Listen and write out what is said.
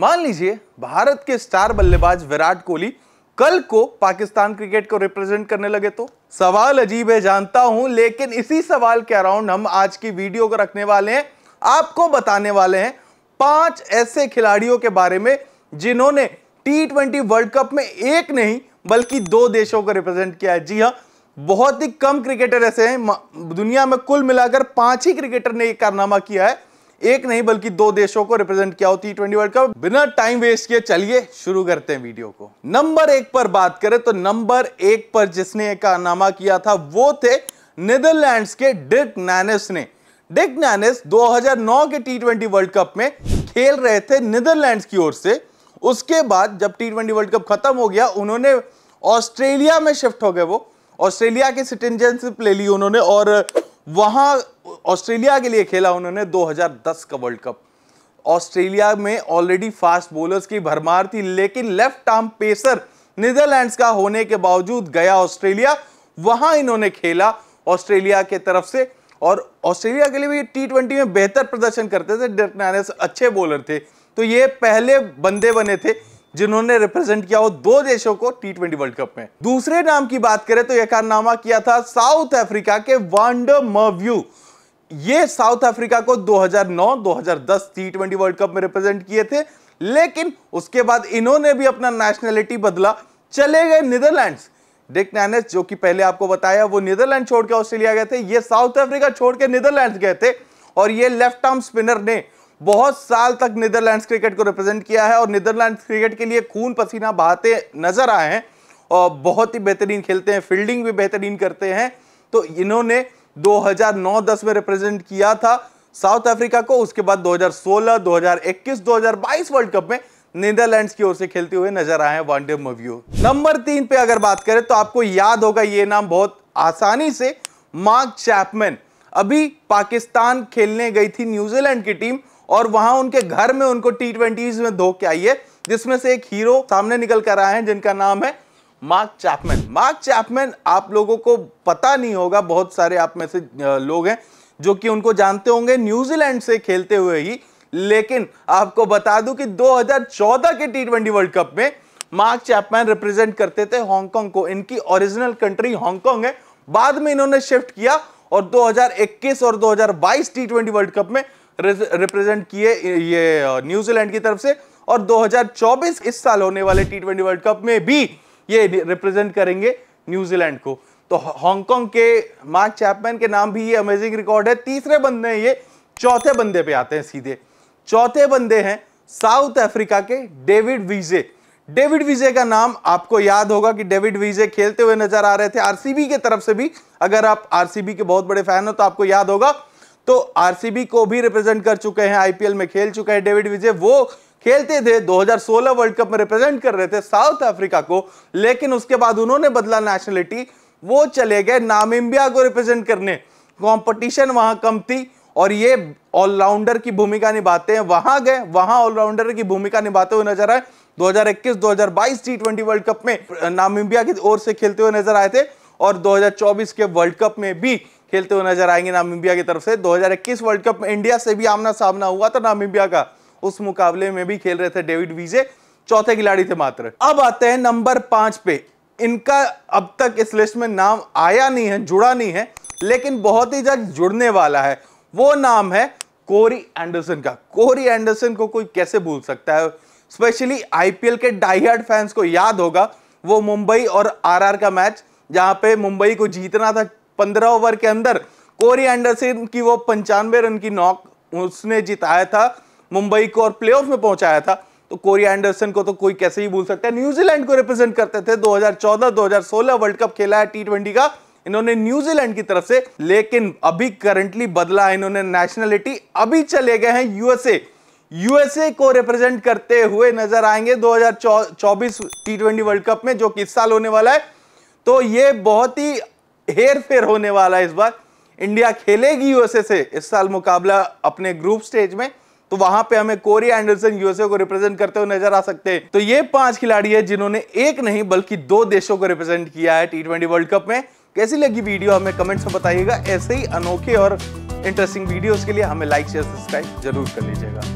मान लीजिए भारत के स्टार बल्लेबाज विराट कोहली कल को पाकिस्तान क्रिकेट को रिप्रेजेंट करने लगे तो सवाल अजीब है जानता हूं लेकिन इसी सवाल के अराउंड हम आज की वीडियो को रखने वाले हैं आपको बताने वाले हैं पांच ऐसे खिलाड़ियों के बारे में जिन्होंने टी ट्वेंटी वर्ल्ड कप में एक नहीं बल्कि दो देशों को रिप्रेजेंट किया है जी हाँ बहुत ही कम क्रिकेटर ऐसे हैं दुनिया में कुल मिलाकर पांच ही क्रिकेटर ने एक कारनामा किया है एक नहीं बल्कि दो देशों को रिप्रेजेंट किया होती ट्वेंटी वर्ल्ड कप बिना टाइम वेस्ट किए चलिए शुरू करते हैं वीडियो को नंबर एक पर बात करें तो नंबर एक पर जिसने कारनामा किया था वो थे नीदरलैंड के डिक नैनिस ने डिक नैनिस 2009 के टी ट्वेंटी वर्ल्ड कप में खेल रहे थे नीदरलैंड की ओर से उसके बाद जब टी ट्वेंटी वर्ल्ड कप खत्म हो गया उन्होंने ऑस्ट्रेलिया में शिफ्ट हो गए वो ऑस्ट्रेलिया की सिटीजनशिप ले ली उन्होंने और वहां ऑस्ट्रेलिया के लिए खेला उन्होंने 2010 का वर्ल्ड कप ऑस्ट्रेलिया में ऑलरेडी फास्ट बॉलर्स की भरमार थी लेकिन लेफ्ट आर्म पेसर नीदरलैंड का होने के बावजूद गया ऑस्ट्रेलिया वहां इन्होंने खेला ऑस्ट्रेलिया के तरफ से और ऑस्ट्रेलिया के लिए भी टी ट्वेंटी में बेहतर प्रदर्शन करते थे अच्छे बॉलर थे तो ये पहले बंदे बने थे जिन्होंने रिप्रेजेंट किया वो दो देशों को टी ट्वेंटी वर्ल्ड कप में दूसरे नाम की बात करें तो यह कारनामा किया था साउथ अफ्रीका के वांड मव्यू ये साउथ अफ्रीका को 2009-2010 टी ट्वेंटी वर्ल्ड कप में रिप्रेजेंट किए थे लेकिन उसके बाद इन्होंने भी अपना नेशनैलिटी बदला चले गए नीदरलैंड्स डिक नैनेस जो कि पहले आपको बताया वो नीदरलैंड छोड़कर ऑस्ट्रेलिया गए थे ये साउथ अफ्रीका छोड़ के नीदरलैंड गए थे और ये लेफ्ट आर्म स्पिनर ने बहुत साल तक नीदरलैंड्स क्रिकेट को रिप्रेजेंट किया है और नीदरलैंड्स क्रिकेट के लिए खून पसीना बहाते नजर आए हैं और बहुत ही बेहतरीन खेलते हैं फील्डिंग भी बेहतरीन करते हैं तो इन्होंने 2009-10 में रिप्रेजेंट किया था साउथ अफ्रीका को उसके बाद 2016, 2021, 2022 वर्ल्ड कप में नीदरलैंड्स की ओर से खेलते हुए नजर आए हैं वनडे मव्यू नंबर तीन पे अगर बात करें तो आपको याद होगा ये नाम बहुत आसानी से मार्क चैपमैन अभी पाकिस्तान खेलने गई थी न्यूजीलैंड की टीम और वहां उनके घर में उनको टी ट्वेंटीज में धो के आइए जिसमें से एक हीरो सामने निकल कर आए हैं जिनका नाम है मार्क चैपमैन मार्क चैपमैन आप लोगों को पता नहीं होगा बहुत सारे आप में से लोग हैं जो कि उनको जानते होंगे न्यूजीलैंड से खेलते हुए ही लेकिन आपको बता दूं कि 2014 के टी ट्वेंटी वर्ल्ड कप में मार्क चैपमैन रिप्रेजेंट करते थे हांगकांग को इनकी ओरिजिनल कंट्री हांगकांग है बाद में इन्होंने शिफ्ट किया और 2021 और 2022 टी ट्वेंटी वर्ल्ड कप में रिप्रेजेंट किए ये न्यूजीलैंड की तरफ से और 2024 इस साल होने वाले टी ट्वेंटी वर्ल्ड कप में भी ये रिप्रेजेंट करेंगे न्यूजीलैंड को तो हांगकांग के मार्क चैपमैन के नाम भी ये अमेजिंग रिकॉर्ड है तीसरे बंदे हैं ये चौथे बंदे पे आते हैं सीधे चौथे बंदे हैं साउथ अफ्रीका के डेविड वीजे डेविड विजे का नाम आपको याद होगा कि डेविड विजे खेलते हुए नजर आ रहे थे आरसीबी के तरफ से भी अगर आप आरसीबी के बहुत बड़े फैन हो तो आपको याद होगा तो आरसीबी को भी रिप्रेजेंट कर चुके हैं आईपीएल में खेल चुके हैं डेविड विजय वो खेलते थे 2016 वर्ल्ड कप में रिप्रेजेंट कर रहे थे साउथ अफ्रीका को लेकिन उसके बाद उन्होंने बदला नेशनलिटी वो चले गए नामिबिया को रिप्रेजेंट करने कंपटीशन वहां कम थी और ये ऑलराउंडर की भूमिका निभाते हैं वहां गए वहां ऑलराउंडर की भूमिका निभाते हुए नजर आए 2021-2022 टी ट्वेंटी वर्ल्ड कप में नामिबिया की ओर से खेलते हुए नजर आए थे और 2024 के वर्ल्ड कप में भी खेलते हुए नजर आएंगे नामिबिया की तरफ से 2021 वर्ल्ड कप में इंडिया से भी आमना सामना हुआ था नामिबिया का उस मुकाबले में भी खेल रहे थे डेविड वीजे चौथे खिलाड़ी थे मात्र अब आते हैं नंबर पांच पे इनका अब तक इस लिस्ट में नाम आया नहीं है जुड़ा नहीं है लेकिन बहुत ही जल्द जुड़ने वाला है वो नाम है कोरी एंडरसन का कोरी एंडरसन को कोई कैसे भूल सकता है स्पेशली आईपीएल के डाइहर्ड फैंस को याद होगा वो मुंबई और आरआर का मैच जहां पे मुंबई को जीतना था पंद्रह ओवर के अंदर कोरी एंडरसन की वो पंचानवे रन की नॉक उसने जिताया था मुंबई को और प्ले में पहुंचाया था तो कोरी एंडरसन को तो कोई कैसे ही भूल सकता है न्यूजीलैंड को रिप्रेजेंट करते थे 2014-2016 वर्ल्ड कप खेला है टी का इन्होंने न्यूजीलैंड की तरफ से लेकिन अभी करंटली बदला है इन्होंने नेशनलिटी अभी चले गए हैं यूएसए यूएसए को रिप्रेजेंट करते हुए नजर आएंगे दो हजार वर्ल्ड कप में जो कि इस साल होने वाला है तो ये बहुत ही हेर फेर होने वाला है इस बार इंडिया खेलेगी यूएसए से इस साल मुकाबला अपने ग्रुप स्टेज में तो वहां पे हमें कोरी एंडरसन यूएसए को रिप्रेजेंट करते हुए नजर आ सकते हैं तो ये पांच खिलाड़ी है जिन्होंने एक नहीं बल्कि दो देशों को रिप्रेजेंट किया है टी वर्ल्ड कप में कैसी लगी वीडियो हमें कमेंट्स में बताइएगा ऐसे ही अनोखे और इंटरेस्टिंग वीडियोस के लिए हमें लाइक शेयर सब्सक्राइब जरूर कर लीजिएगा